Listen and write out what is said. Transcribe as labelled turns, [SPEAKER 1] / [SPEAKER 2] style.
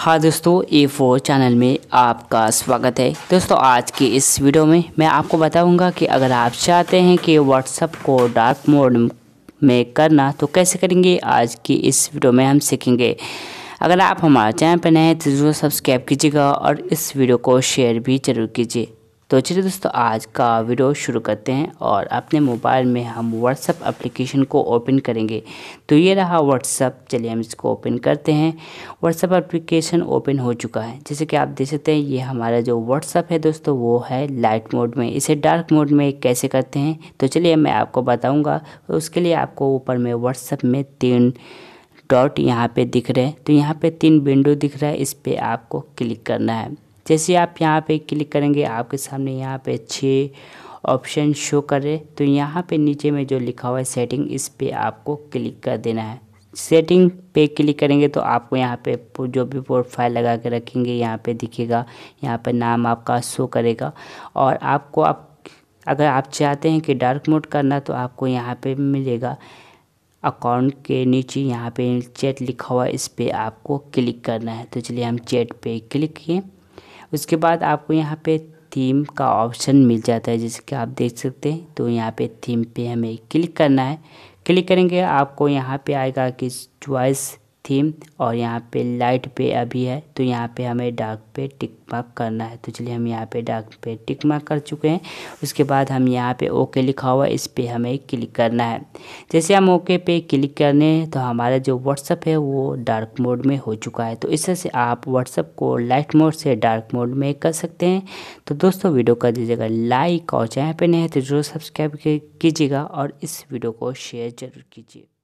[SPEAKER 1] हाँ दोस्तों ए four channel में आपका स्वागत है दोस्तों आज के इस वीडियो में मैं आपको बताऊंगा कि अगर आप चाहते हैं कि व्हाट्सअप को डार्क मोड में करना तो कैसे करेंगे आज की इस वीडियो में हम सीखेंगे अगर आप हमारे चैनल पर नए हैं तो जरूर सब्सक्राइब कीजिएगा और इस वीडियो को शेयर भी जरूर कीजिए तो चलिए दोस्तों आज का वीडियो शुरू करते हैं और अपने मोबाइल में हम व्हाट्सअप एप्लीकेशन को ओपन करेंगे तो ये रहा व्हाट्सअप चलिए हम इसको ओपन करते हैं व्हाट्सअप एप्लीकेशन ओपन हो चुका है जैसे कि आप देख सकते हैं ये हमारा जो व्हाट्सअप है दोस्तों वो है लाइट मोड में इसे डार्क मोड में कैसे करते हैं तो चलिए मैं आपको बताऊँगा उसके लिए आपको ऊपर में व्हाट्सअप में तीन डॉट यहाँ पे दिख रहे हैं तो यहाँ पे तीन विंडो दिख रहा है इस पर आपको क्लिक करना है जैसे आप यहाँ पे क्लिक करेंगे आपके सामने यहाँ पे छः ऑप्शन शो रहे तो यहाँ पे नीचे में जो लिखा हुआ है सेटिंग इस पर आपको क्लिक कर देना है सेटिंग पे क्लिक करेंगे तो आपको यहाँ पे जो भी प्रोफाइल लगा के रखेंगे यहाँ पे दिखेगा यहाँ पे नाम आपका शो करेगा और आपको आप अगर आप चाहते हैं कि डार्क मोड करना तो आपको यहाँ पे मिलेगा अकाउंट के नीचे यहाँ पे चैट लिखा हुआ है इस पर आपको क्लिक करना है तो चलिए हम चैट पे क्लिक किए उसके बाद आपको यहाँ पे थीम का ऑप्शन मिल जाता है जैसे कि आप देख सकते हैं तो यहाँ पे थीम पे हमें क्लिक करना है क्लिक करेंगे आपको यहाँ पे आएगा कि चॉइस थीम और यहाँ पे लाइट पे अभी है तो यहाँ पे हमें डार्क पे टिक मार्क करना है तो चलिए हम यहाँ पे डार्क पे टिक मार्क कर चुके हैं उसके बाद हम यहाँ पे ओके लिखा हुआ है इस पर हमें क्लिक करना है जैसे हम ओके पे क्लिक करने तो हमारा जो व्हाट्सअप है वो डार्क मोड में हो चुका है तो इस तरह से आप व्हाट्सअप को लाइट मोड से डार्क मोड में कर सकते हैं तो दोस्तों वीडियो कर दीजिएगा लाइक और चैनल पर नहीं है तो जरूर सब्सक्राइब कीजिएगा और इस वीडियो को शेयर ज़रूर कीजिए